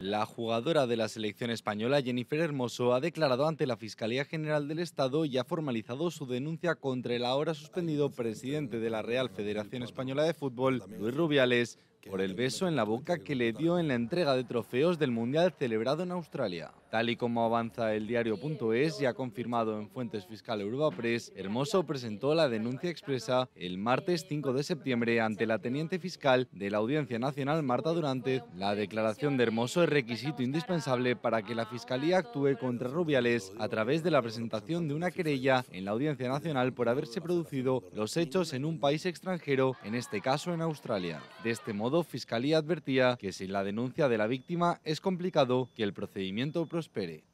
La jugadora de la selección española, Jennifer Hermoso, ha declarado ante la Fiscalía General del Estado y ha formalizado su denuncia contra el ahora suspendido presidente de la Real Federación Española de Fútbol, Luis Rubiales, por el beso en la boca que le dio en la entrega de trofeos del Mundial celebrado en Australia. Tal y como avanza el diario.es y ha confirmado en fuentes fiscal Europa Press, Hermoso presentó la denuncia expresa el martes 5 de septiembre ante la teniente fiscal de la Audiencia Nacional Marta Durante. La declaración de Hermoso es requisito indispensable para que la Fiscalía actúe contra Rubiales a través de la presentación de una querella en la Audiencia Nacional por haberse producido los hechos en un país extranjero, en este caso en Australia. De este modo, Fiscalía advertía que sin la denuncia de la víctima es complicado que el procedimiento prospere.